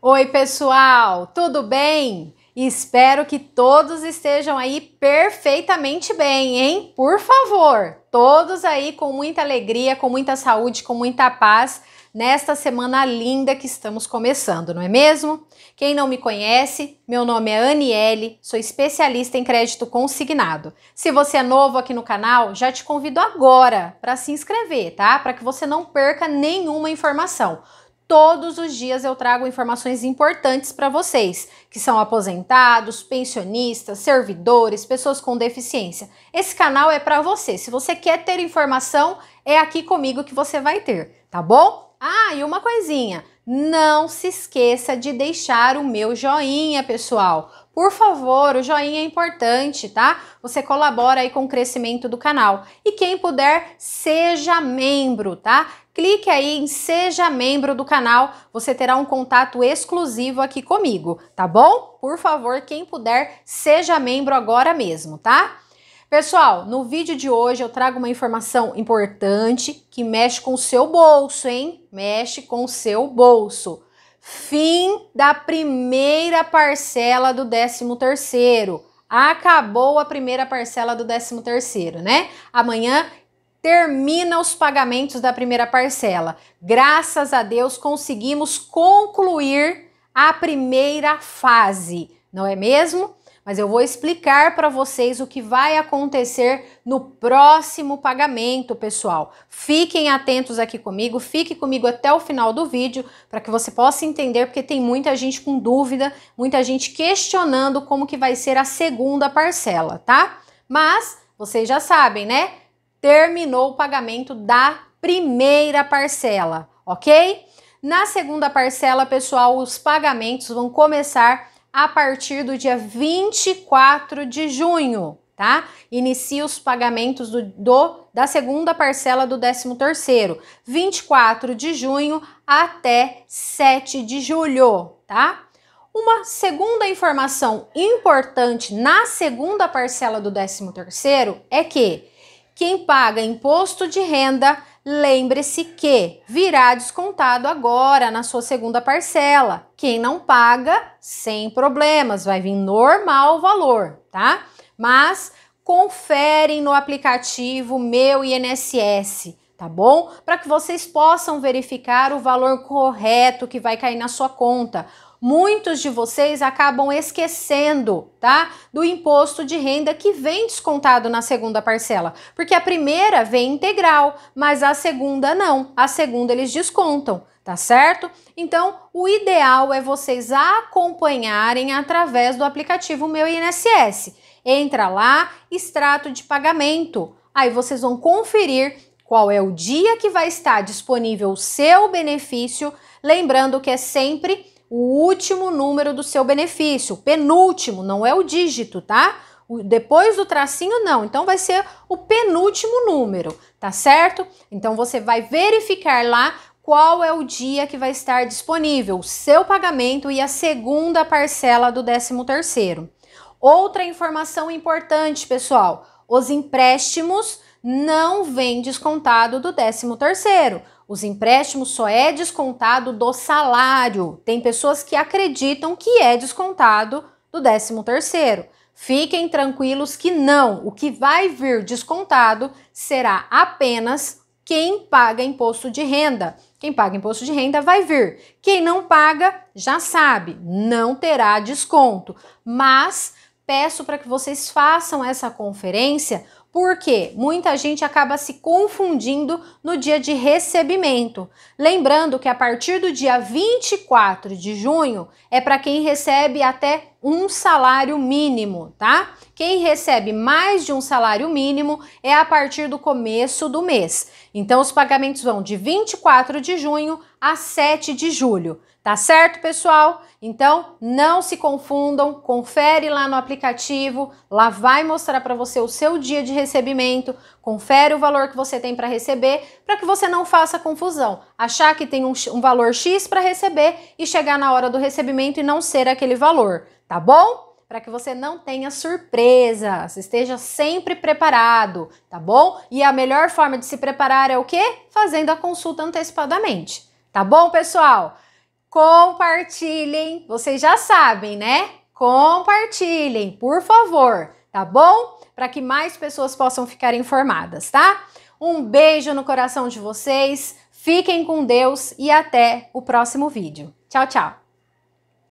Oi, pessoal, tudo bem? Espero que todos estejam aí perfeitamente bem, hein? Por favor, todos aí com muita alegria, com muita saúde, com muita paz nesta semana linda que estamos começando, não é mesmo? Quem não me conhece, meu nome é Aniele, sou especialista em crédito consignado. Se você é novo aqui no canal, já te convido agora para se inscrever, tá? Para que você não perca nenhuma informação. Todos os dias eu trago informações importantes para vocês, que são aposentados, pensionistas, servidores, pessoas com deficiência. Esse canal é para você. Se você quer ter informação, é aqui comigo que você vai ter, tá bom? Ah, e uma coisinha. Não se esqueça de deixar o meu joinha, pessoal. Por favor, o joinha é importante, tá? Você colabora aí com o crescimento do canal. E quem puder, seja membro, tá? Clique aí em seja membro do canal, você terá um contato exclusivo aqui comigo, tá bom? Por favor, quem puder, seja membro agora mesmo, tá? Pessoal, no vídeo de hoje eu trago uma informação importante que mexe com o seu bolso, hein? Mexe com o seu bolso. Fim da primeira parcela do 13 terceiro. Acabou a primeira parcela do 13 terceiro, né? Amanhã termina os pagamentos da primeira parcela. Graças a Deus conseguimos concluir a primeira fase, não é mesmo? mas eu vou explicar para vocês o que vai acontecer no próximo pagamento, pessoal. Fiquem atentos aqui comigo, fique comigo até o final do vídeo para que você possa entender, porque tem muita gente com dúvida, muita gente questionando como que vai ser a segunda parcela, tá? Mas vocês já sabem, né? Terminou o pagamento da primeira parcela, ok? Na segunda parcela, pessoal, os pagamentos vão começar a partir do dia 24 de junho, tá? Inicia os pagamentos do, do da segunda parcela do 13 terceiro, 24 de junho até 7 de julho, tá? Uma segunda informação importante na segunda parcela do 13 terceiro é que quem paga imposto de renda Lembre-se que virá descontado agora na sua segunda parcela. Quem não paga, sem problemas, vai vir normal o valor, tá? Mas confere no aplicativo Meu INSS, tá bom? Para que vocês possam verificar o valor correto que vai cair na sua conta muitos de vocês acabam esquecendo, tá? Do imposto de renda que vem descontado na segunda parcela, porque a primeira vem integral, mas a segunda não. A segunda eles descontam, tá certo? Então, o ideal é vocês acompanharem através do aplicativo Meu INSS. Entra lá, extrato de pagamento. Aí vocês vão conferir qual é o dia que vai estar disponível o seu benefício, lembrando que é sempre o último número do seu benefício, o penúltimo, não é o dígito, tá? O, depois do tracinho, não. Então, vai ser o penúltimo número, tá certo? Então, você vai verificar lá qual é o dia que vai estar disponível o seu pagamento e a segunda parcela do 13º. Outra informação importante, pessoal, os empréstimos não vêm descontado do 13º. Os empréstimos só é descontado do salário. Tem pessoas que acreditam que é descontado do 13 terceiro. Fiquem tranquilos que não. O que vai vir descontado será apenas quem paga imposto de renda. Quem paga imposto de renda vai vir. Quem não paga, já sabe, não terá desconto. Mas peço para que vocês façam essa conferência porque muita gente acaba se confundindo no dia de recebimento. Lembrando que a partir do dia 24 de junho é para quem recebe até um salário mínimo, tá? Quem recebe mais de um salário mínimo é a partir do começo do mês. Então, os pagamentos vão de 24 de junho a 7 de julho. Tá certo, pessoal? Então, não se confundam, confere lá no aplicativo, lá vai mostrar para você o seu dia de recebimento, confere o valor que você tem para receber, para que você não faça confusão. Achar que tem um, um valor X para receber e chegar na hora do recebimento e não ser aquele valor tá bom? Para que você não tenha surpresa, esteja sempre preparado, tá bom? E a melhor forma de se preparar é o quê? Fazendo a consulta antecipadamente, tá bom, pessoal? Compartilhem, vocês já sabem, né? Compartilhem, por favor, tá bom? Para que mais pessoas possam ficar informadas, tá? Um beijo no coração de vocês, fiquem com Deus e até o próximo vídeo. Tchau, tchau!